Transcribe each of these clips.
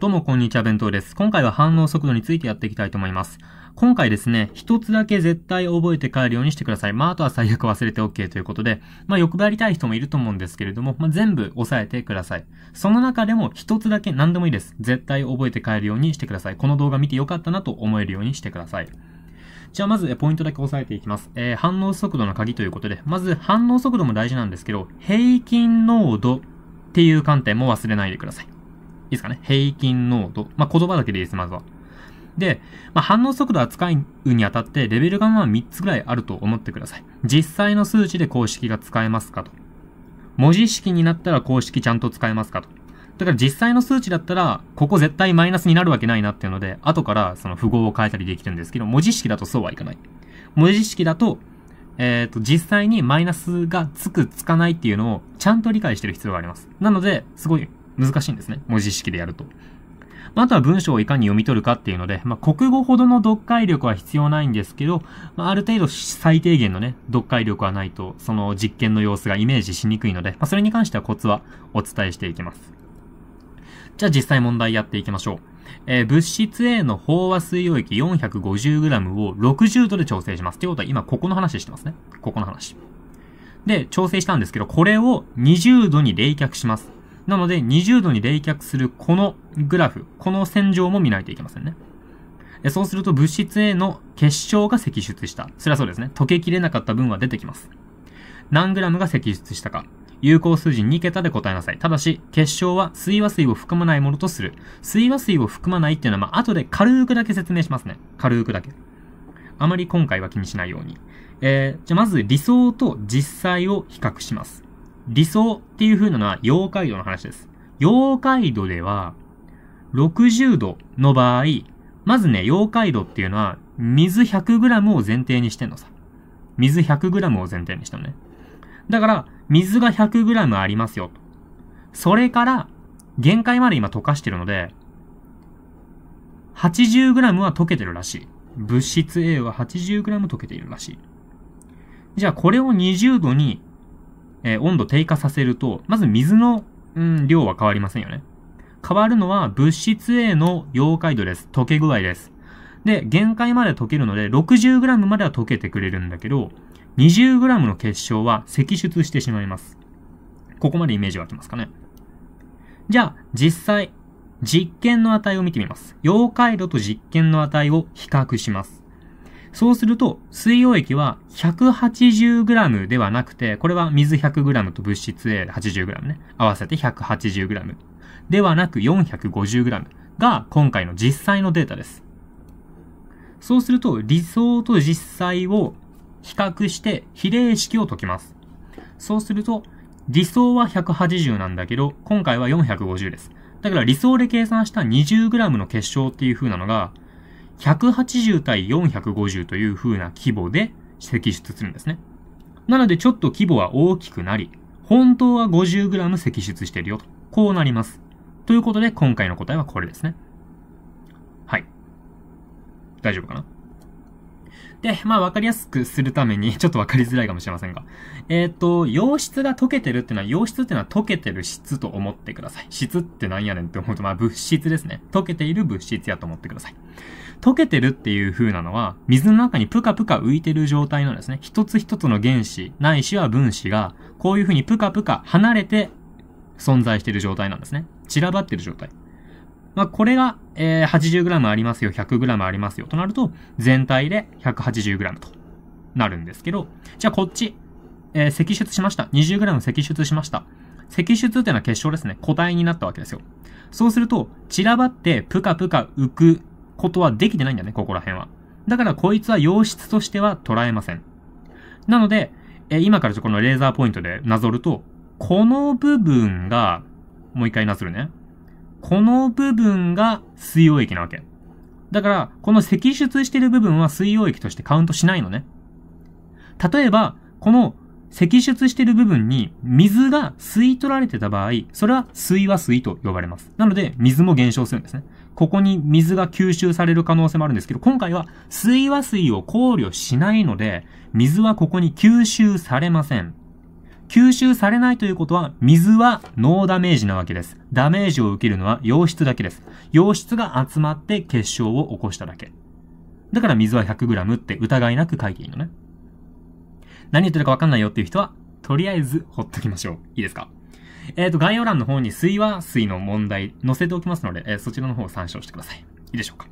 どうもこんにちは、弁当です。今回は反応速度についてやっていきたいと思います。今回ですね、一つだけ絶対覚えて帰るようにしてください。まあ、あとは最悪忘れて OK ということで、まあ、欲張りたい人もいると思うんですけれども、まあ、全部押さえてください。その中でも一つだけ何でもいいです。絶対覚えて帰るようにしてください。この動画見てよかったなと思えるようにしてください。じゃあまずポイントだけ押さえていきます。えー、反応速度の鍵ということで、まず反応速度も大事なんですけど、平均濃度っていう観点も忘れないでください。いですかね。平均濃度。まあ、言葉だけでいいです、まずは。で、まあ、反応速度を扱うにあたってレベルがまあ3つぐらいあると思ってください。実際の数値で公式が使えますかと。文字式になったら公式ちゃんと使えますかと。だから実際の数値だったら、ここ絶対マイナスになるわけないなっていうので、後からその符号を変えたりできるんですけど、文字式だとそうはいかない。文字式だと、えっ、ー、と、実際にマイナスがつくつかないっていうのをちゃんと理解してる必要があります。なので、すごい難しいんですね。文字式でやると。まあ、とは文章をいかに読み取るかっていうので、まあ、国語ほどの読解力は必要ないんですけど、まあ、ある程度最低限のね、読解力はないと、その実験の様子がイメージしにくいので、まあ、それに関してはコツはお伝えしていきます。じゃあ実際問題やっていきましょう。えー、物質 A の飽和水溶液 450g を60度で調整します。ということは今ここの話してますね。ここの話。で、調整したんですけど、これを20度に冷却します。なので、20度に冷却するこのグラフ、この線上も見ないといけませんね。そうすると物質 A の結晶が析出した。それはそうですね。溶けきれなかった分は出てきます。何グラムが析出したか。有効数字2桁で答えなさい。ただし、結晶は水和水を含まないものとする。水和水を含まないっていうのは、まあ、後で軽くだけ説明しますね。軽くだけ。あまり今回は気にしないように。えー、じゃあまず理想と実際を比較します。理想っていう風なのは妖怪度の話です。妖怪度では、60度の場合、まずね、妖怪度っていうのは、水 100g を前提にしてんのさ。水 100g を前提にしたのね。だから、水が 100g ありますよ。それから、限界まで今溶かしてるので、80g は溶けてるらしい。物質 A は 80g 溶けているらしい。じゃあこれを20度にえー、温度低下させると、まず水の、うん、量は変わりませんよね。変わるのは物質 A の溶解度です。溶け具合です。で、限界まで溶けるので、60g までは溶けてくれるんだけど、20g の結晶は析出してしまいます。ここまでイメージ湧きますかね。じゃあ、実際、実験の値を見てみます。溶解度と実験の値を比較します。そうすると、水溶液は 180g ではなくて、これは水 100g と物質 A80g ね。合わせて 180g。ではなく 450g が今回の実際のデータです。そうすると、理想と実際を比較して比例式を解きます。そうすると、理想は180なんだけど、今回は450です。だから理想で計算した 20g の結晶っていう風なのが、180対450という風な規模で積出するんですね。なのでちょっと規模は大きくなり、本当は 50g 積出してるよと。こうなります。ということで今回の答えはこれですね。はい。大丈夫かなで、まあ分かりやすくするために、ちょっと分かりづらいかもしれませんが。えっ、ー、と、溶質が溶けてるってのは、溶質ってのは溶けてる質と思ってください。質ってなんやねんって思うと、まあ物質ですね。溶けている物質やと思ってください。溶けてるっていう風なのは、水の中にぷかぷか浮いてる状態なんですね、一つ一つの原子、ないしは分子が、こういう風にぷかぷか離れて存在してる状態なんですね。散らばってる状態。まあ、これが、えー、80g ありますよ、100g ありますよ、となると、全体で 180g となるんですけど、じゃあこっち、えー、出しました。20g 積出しました。積出っていうのは結晶ですね。固体になったわけですよ。そうすると、散らばってぷかぷか浮くことはできてないんだね、ここら辺は。だからこいつは洋室としては捉えません。なので、え今からちょっとこのレーザーポイントでなぞると、この部分が、もう一回なぞるね。この部分が水溶液なわけ。だから、この析出してる部分は水溶液としてカウントしないのね。例えば、この析出してる部分に水が吸い取られてた場合、それは水和水と呼ばれます。なので、水も減少するんですね。ここに水が吸収される可能性もあるんですけど、今回は水和水を考慮しないので、水はここに吸収されません。吸収されないということは、水はノーダメージなわけです。ダメージを受けるのは溶質だけです。溶質が集まって結晶を起こしただけ。だから水は 100g って疑いなく書いていいのね。何言ってるかわかんないよっていう人は、とりあえずほっときましょう。いいですかえっ、ー、と、概要欄の方に水和水の問題載せておきますので、えー、そちらの方を参照してください。いいでしょうか。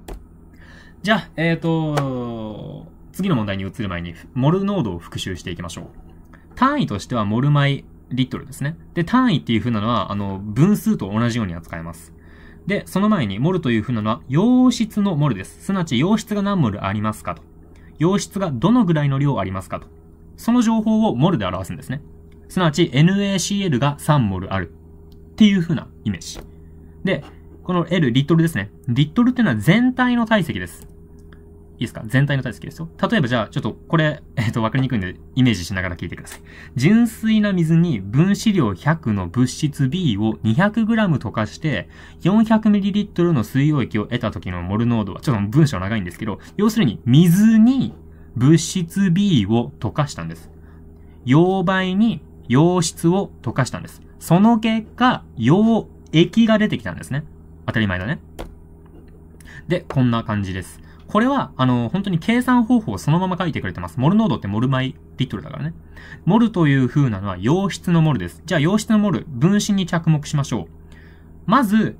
じゃあ、えっ、ー、と、次の問題に移る前に、モル濃度を復習していきましょう。単位としてはモルマイリットルですね。で、単位っていう風なのは、あの、分数と同じように扱います。で、その前に、モルという風なのは、溶質のモルです。すなわち、溶質が何モルありますかと。溶質がどのぐらいの量ありますかと。その情報をモルで表すんですね。すなわち NaCl が3モルある。っていう風なイメージ。で、この L、リットルですね。リットルっていうのは全体の体積です。いいですか全体の体積ですよ。例えばじゃあ、ちょっとこれ、えっ、と、わかりにくいんで、イメージしながら聞いてください。純粋な水に分子量100の物質 B を 200g 溶かして、400ml の水溶液を得た時のモル濃度は、ちょっと文章長いんですけど、要するに、水に物質 B を溶かしたんです。溶媒に溶質を溶かしたんです。その結果、溶液が出てきたんですね。当たり前だね。で、こんな感じです。これは、あの、本当に計算方法をそのまま書いてくれてます。モル濃度ってモルマイリットルだからね。モルという風なのは溶質のモルです。じゃあ溶質のモル、分子に着目しましょう。まず、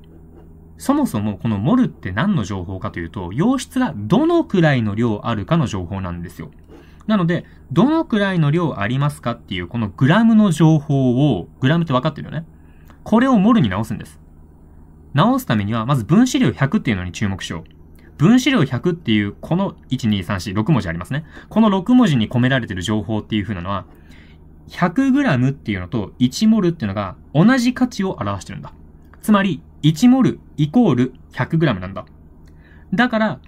そもそもこのモルって何の情報かというと、溶質がどのくらいの量あるかの情報なんですよ。なので、どのくらいの量ありますかっていう、このグラムの情報を、グラムって分かってるよね。これをモルに直すんです。直すためには、まず分子量100っていうのに注目しよう。分子量100っていう、この1,2,3,4,6文字ありますね。この6文字に込められてる情報っていう風なのは、100g っていうのと 1mol っていうのが同じ価値を表してるんだ。つまり、1mol イコール 100g なんだ。だから、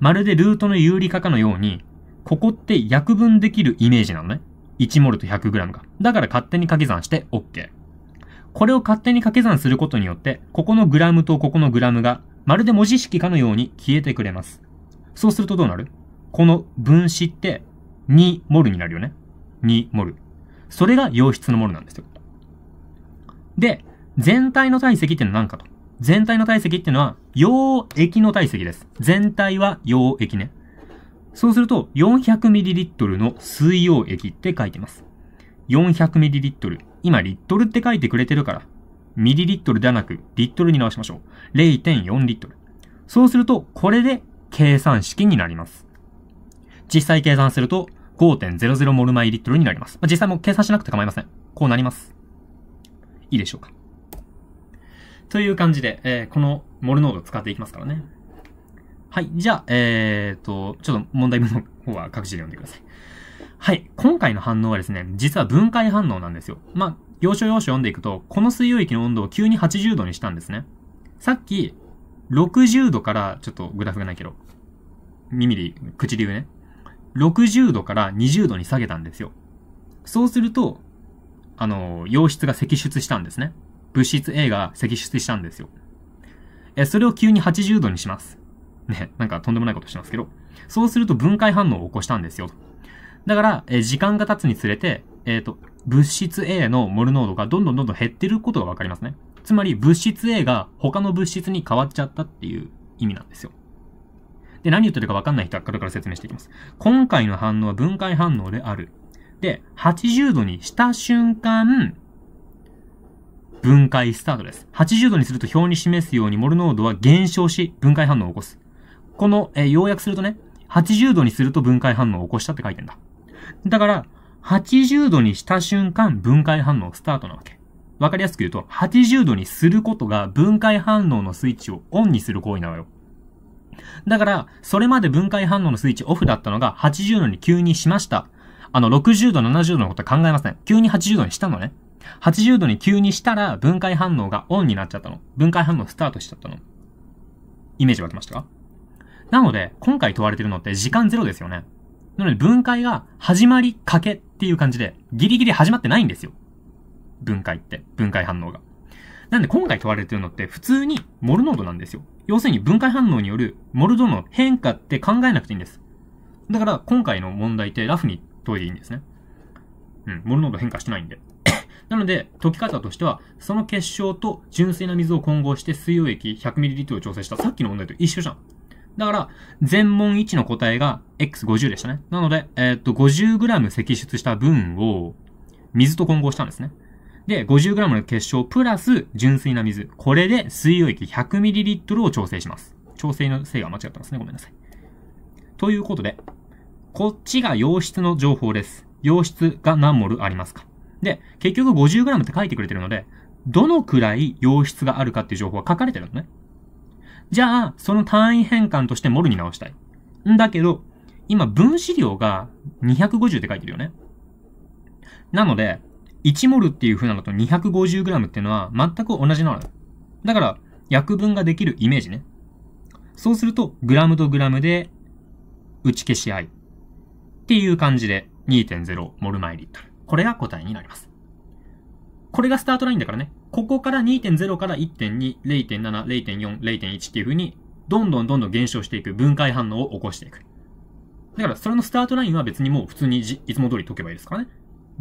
まるでルートの有利化かのように、ここって約分できるイメージなのね。1 m o l と 100g が。だから勝手に掛け算して OK。これを勝手に掛け算することによって、ここのグラムとここのグラムが、まるで文字式かのように消えてくれます。そうするとどうなるこの分子って2 m o l になるよね。2 m o l それが溶質のモルなんですよ。で、全体の体積ってのは何かと。全体の体積ってのは、溶液の体積です。全体は溶液ね。そうすると 400ml の水溶液って書いてます。400ml。今、リットルって書いてくれてるから、ミリリットルではなく、リットルに直しましょう。0.4リットル。そうすると、これで計算式になります。実際計算すると、5.00モルマイリットルになります。実際も計算しなくて構いません。こうなります。いいでしょうか。という感じで、えー、このモル濃度を使っていきますからね。はい。じゃあ、えー、っと、ちょっと問題文の方は各自で読んでください。はい。今回の反応はですね、実は分解反応なんですよ。まあ、要所要所読んでいくと、この水溶液の温度を急に80度にしたんですね。さっき、60度から、ちょっとグラフがないけど、耳で、口で言うね。60度から20度に下げたんですよ。そうすると、あの、溶質が析出したんですね。物質 A が析出したんですよ。え、それを急に80度にします。ね、なんかとんでもないことしてますけど、そうすると分解反応を起こしたんですよ。だから、えー、時間が経つにつれて、えっ、ー、と、物質 A のモル濃度がどんどんどんどん減ってることがわかりますね。つまり、物質 A が他の物質に変わっちゃったっていう意味なんですよ。で、何言ってるかわかんない人はこれから説明していきます。今回の反応は分解反応である。で、80度にした瞬間、分解スタートです。80度にすると表に示すようにモル濃度は減少し、分解反応を起こす。この、えー、要約するとね、80度にすると分解反応を起こしたって書いてんだ。だから、80度にした瞬間、分解反応スタートなわけ。わかりやすく言うと、80度にすることが分解反応のスイッチをオンにする行為なのよ。だから、それまで分解反応のスイッチオフだったのが、80度に急にしました。あの、60度、70度のことは考えません。急に80度にしたのね。80度に急にしたら、分解反応がオンになっちゃったの。分解反応スタートしちゃったの。イメージ湧きましたかなので、今回問われてるのって時間ゼロですよね。なので、分解が始まりかけっていう感じで、ギリギリ始まってないんですよ。分解って、分解反応が。なんで今回問われてるのって普通にモル濃度なんですよ。要するに分解反応によるモル度の変化って考えなくていいんです。だから今回の問題ってラフに解いていいんですね。うん、モル濃度変化してないんで。なので、解き方としては、その結晶と純粋な水を混合して水溶液 100ml を調整したさっきの問題と一緒じゃん。だから、全問1の答えが X50 でしたね。なので、えー、っと、50g 積出した分を、水と混合したんですね。で、50g の結晶プラス純粋な水。これで水溶液 100ml を調整します。調整のせいが間違ったんですね。ごめんなさい。ということで、こっちが溶質の情報です。溶質が何モルありますかで、結局 50g って書いてくれてるので、どのくらい溶質があるかっていう情報は書かれてるのね。じゃあ、その単位変換としてモルに直したい。んだけど、今分子量が250って書いてるよね。なので、1モルっていう風なのと 250g っていうのは全く同じなのよ。だから、約分ができるイメージね。そうすると、グラムとグラムで打ち消し合い。っていう感じで2.0モルマイリットル。これが答えになります。これがスタートラインだからね。ここから2.0から1.2、0.7、0.4、0.1っていう風に、どんどんどんどん減少していく、分解反応を起こしていく。だから、それのスタートラインは別にもう普通にいつも通り解けばいいですからね。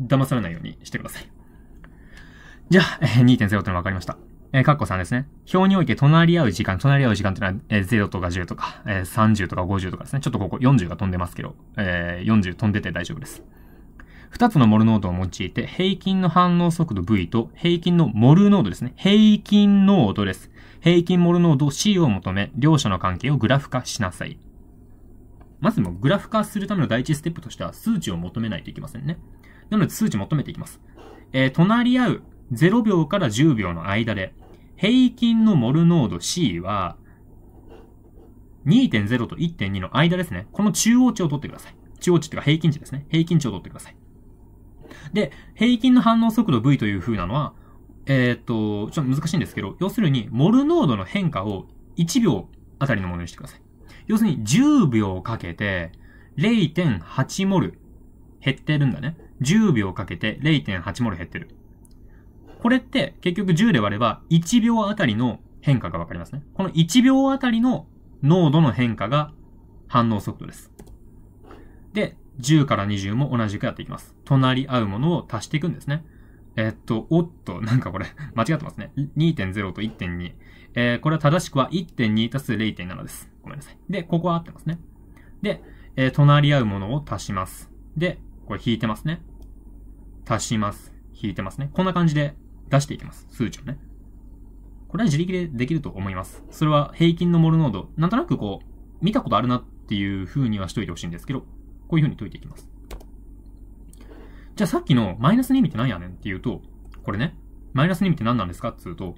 騙されないようにしてください。じゃあ、え2.0っての分かりました。えー、カッコ3ですね。表において隣り合う時間、隣り合う時間ってのは、えー、0とか10とか、えー、30とか50とかですね。ちょっとここ40が飛んでますけど、えー、40飛んでて大丈夫です。2つのモル濃度を用いて、平均の反応速度 V と平均のモル濃度ですね。平均濃度です。平均モル濃度 C を求め、両者の関係をグラフ化しなさい。まずもグラフ化するための第一ステップとしては数値を求めないといけませんね。なので数値求めていきます。えー、隣り合う0秒から10秒の間で、平均のモル濃度 C は、2.0と1.2の間ですね。この中央値を取ってください。中央値ていうか平均値ですね。平均値を取ってください。で、平均の反応速度 V という風なのは、えっ、と、ちょっと難しいんですけど、要するに、モル濃度の変化を1秒あたりのものにしてください。要するに、10秒かけて、0.8モル減ってるんだね。10秒かけて0.8モル減ってる。これって結局10で割れば1秒あたりの変化がわかりますね。この1秒あたりの濃度の変化が反応速度です。で、10から20も同じくやっていきます。隣り合うものを足していくんですね。えっと、おっと、なんかこれ、間違ってますね。2.0と1.2。えー、これは正しくは1.2足す0.7です。ごめんなさい。で、ここは合ってますね。で、えー、隣り合うものを足します。で、これ引いてますね。足します。引いてますね。こんな感じで出していきます。数値をね。これは自力でできると思います。それは平均のモル濃度。なんとなくこう、見たことあるなっていう風にはしといてほしいんですけど、こういうふうに解いていきます。じゃあさっきのマイナス2意味って何やねんっていうと、これね、マイナス2意味って何なんですかっていうと、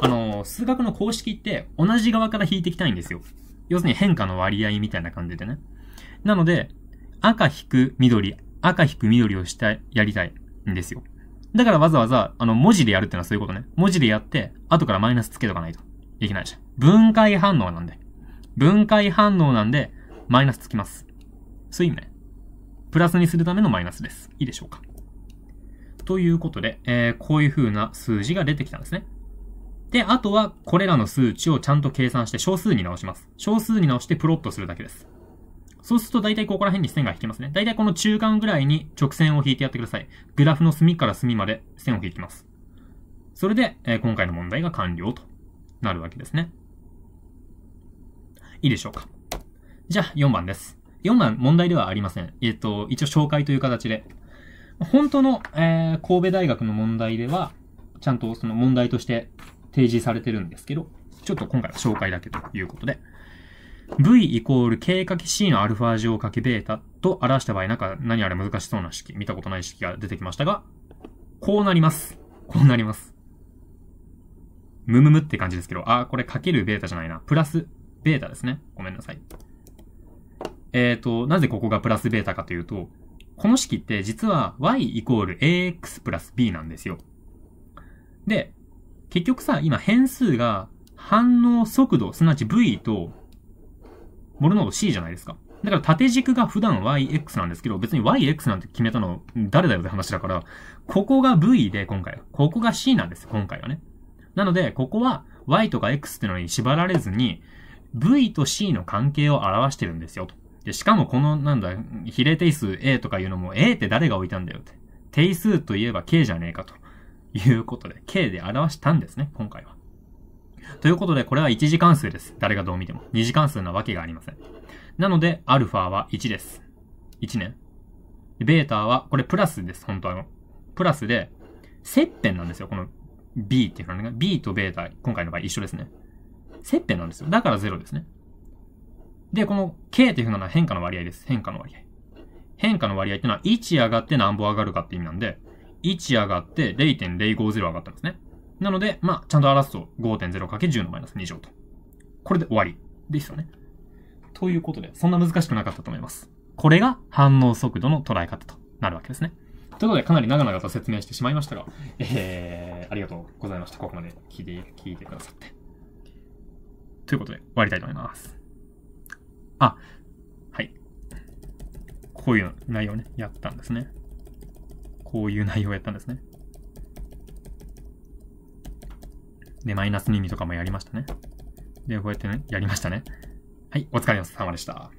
あのー、数学の公式って同じ側から引いていきたいんですよ。要するに変化の割合みたいな感じでね。なので、赤引く緑、赤引く緑をした、やりたいんですよ。だからわざわざ、あの、文字でやるってのはそういうことね。文字でやって、後からマイナスつけとかないといけないじゃん。分解反応なんで。分解反応なんで、マイナスつきます。そういう意味ね。プラスにするためのマイナスです。いいでしょうか。ということで、えー、こういう風な数字が出てきたんですね。で、あとは、これらの数値をちゃんと計算して小数に直します。小数に直してプロットするだけです。そうすると大体ここら辺に線が引きますね。大体この中間ぐらいに直線を引いてやってください。グラフの隅から隅まで線を引きます。それで、えー、今回の問題が完了となるわけですね。いいでしょうか。じゃあ、4番です。4番問題ではありません。えっと、一応紹介という形で。本当の、えー、神戸大学の問題では、ちゃんとその問題として提示されてるんですけど、ちょっと今回は紹介だけということで。v イコール k かけ c のアルファ乗かけベータと表した場合、なんか何あれ難しそうな式、見たことない式が出てきましたが、こうなります。こうなります。ムムムって感じですけど、あ、これかけるベータじゃないな。プラスベータですね。ごめんなさい。えっ、ー、と、なぜここがプラスベータかというと、この式って実は y イコール ax プラス b なんですよ。で、結局さ、今変数が反応速度、すなわち v と、モル濃度 c じゃないですか。だから縦軸が普段 yx なんですけど、別に yx なんて決めたの誰だよって話だから、ここが v で今回は。ここが c なんです、今回はね。なので、ここは y とか x ってのに縛られずに、v と c の関係を表してるんですよ、と。で、しかもこの、なんだ、比例定数 A とかいうのも、A って誰が置いたんだよって。定数といえば K じゃねえかということで、K で表したんですね、今回は。ということで、これは1次関数です。誰がどう見ても。2次関数なわけがありません。なので、アルファは1です。1ね。ベータは、これプラスです、本当は。プラスで、切片なんですよ、この B っていうのが、ね。B とベータ、今回の場合一緒ですね。切片なんですよ。だから0ですね。で、この K というなのは変化の割合です。変化の割合。変化の割合っていうのは1上がって何歩上がるかって意味なんで、1上がって0.050上がったんですね。なので、まあ、ちゃんと表すと 5.0×10 のマイナス2乗と。これで終わり。ですよね。ということで、そんな難しくなかったと思います。これが反応速度の捉え方となるわけですね。ということで、かなり長々と説明してしまいましたが、えー、ありがとうございました。ここまで聞いて、聞いてくださって。ということで、終わりたいと思います。あ、はい。こういう内容ね、やったんですね。こういう内容をやったんですね。で、マイナス22とかもやりましたね。で、こうやってね、やりましたね。はい、お疲れ様でした。